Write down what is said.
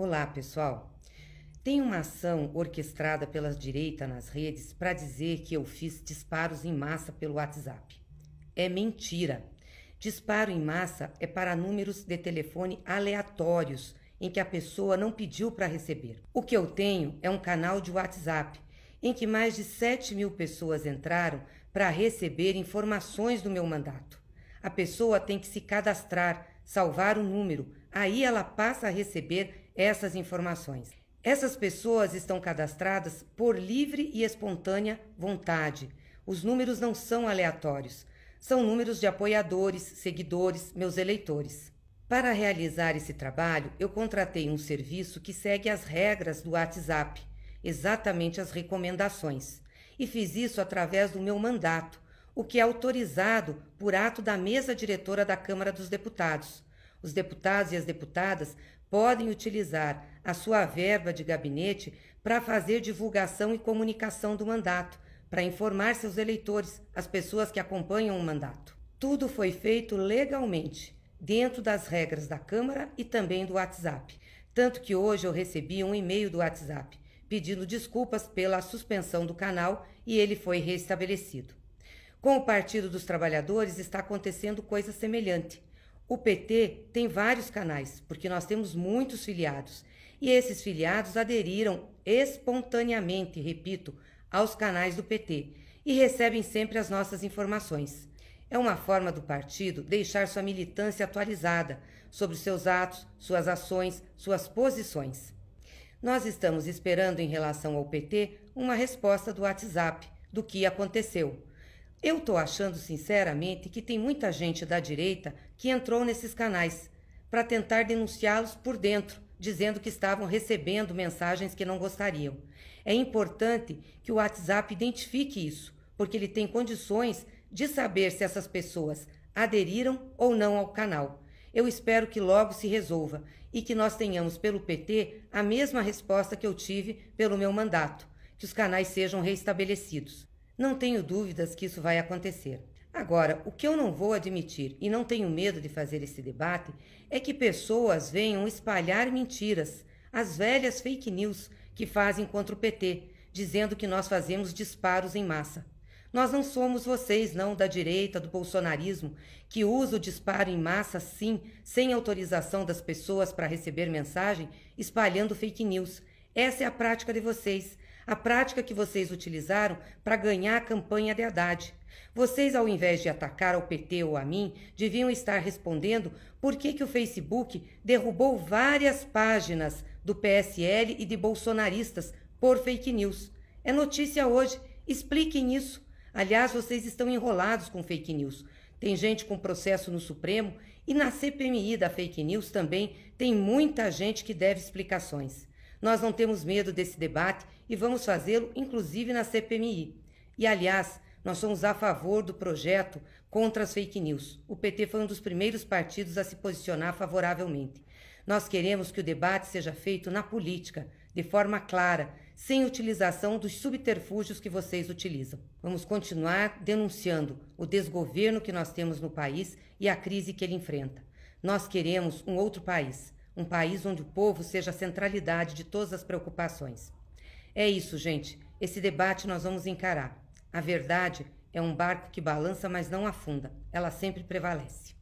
Olá, pessoal. Tem uma ação orquestrada pela direita nas redes para dizer que eu fiz disparos em massa pelo WhatsApp. É mentira. Disparo em massa é para números de telefone aleatórios em que a pessoa não pediu para receber. O que eu tenho é um canal de WhatsApp em que mais de 7 mil pessoas entraram para receber informações do meu mandato. A pessoa tem que se cadastrar, salvar o número, aí ela passa a receber essas informações. Essas pessoas estão cadastradas por livre e espontânea vontade. Os números não são aleatórios, são números de apoiadores, seguidores, meus eleitores. Para realizar esse trabalho, eu contratei um serviço que segue as regras do WhatsApp, exatamente as recomendações, e fiz isso através do meu mandato, o que é autorizado por ato da mesa diretora da Câmara dos Deputados os deputados e as deputadas podem utilizar a sua verba de gabinete para fazer divulgação e comunicação do mandato, para informar seus eleitores, as pessoas que acompanham o mandato. Tudo foi feito legalmente, dentro das regras da Câmara e também do WhatsApp. Tanto que hoje eu recebi um e-mail do WhatsApp pedindo desculpas pela suspensão do canal e ele foi restabelecido. Com o Partido dos Trabalhadores está acontecendo coisa semelhante. O PT tem vários canais, porque nós temos muitos filiados. E esses filiados aderiram espontaneamente, repito, aos canais do PT e recebem sempre as nossas informações. É uma forma do partido deixar sua militância atualizada sobre seus atos, suas ações, suas posições. Nós estamos esperando, em relação ao PT, uma resposta do WhatsApp do que aconteceu. Eu tô achando, sinceramente, que tem muita gente da direita que entrou nesses canais para tentar denunciá-los por dentro, dizendo que estavam recebendo mensagens que não gostariam. É importante que o WhatsApp identifique isso, porque ele tem condições de saber se essas pessoas aderiram ou não ao canal. Eu espero que logo se resolva e que nós tenhamos pelo PT a mesma resposta que eu tive pelo meu mandato, que os canais sejam reestabelecidos. Não tenho dúvidas que isso vai acontecer. Agora, o que eu não vou admitir e não tenho medo de fazer esse debate é que pessoas venham espalhar mentiras, as velhas fake news que fazem contra o PT, dizendo que nós fazemos disparos em massa. Nós não somos vocês, não, da direita, do bolsonarismo, que usa o disparo em massa, sim, sem autorização das pessoas para receber mensagem, espalhando fake news. Essa é a prática de vocês a prática que vocês utilizaram para ganhar a campanha de Haddad. Vocês, ao invés de atacar ao PT ou a mim, deviam estar respondendo por que, que o Facebook derrubou várias páginas do PSL e de bolsonaristas por fake news. É notícia hoje, expliquem isso. Aliás, vocês estão enrolados com fake news. Tem gente com processo no Supremo e na CPMI da fake news também tem muita gente que deve explicações. Nós não temos medo desse debate e vamos fazê-lo, inclusive na CPMI. E, aliás, nós somos a favor do projeto contra as fake news. O PT foi um dos primeiros partidos a se posicionar favoravelmente. Nós queremos que o debate seja feito na política, de forma clara, sem utilização dos subterfúgios que vocês utilizam. Vamos continuar denunciando o desgoverno que nós temos no país e a crise que ele enfrenta. Nós queremos um outro país um país onde o povo seja a centralidade de todas as preocupações. É isso, gente. Esse debate nós vamos encarar. A verdade é um barco que balança, mas não afunda. Ela sempre prevalece.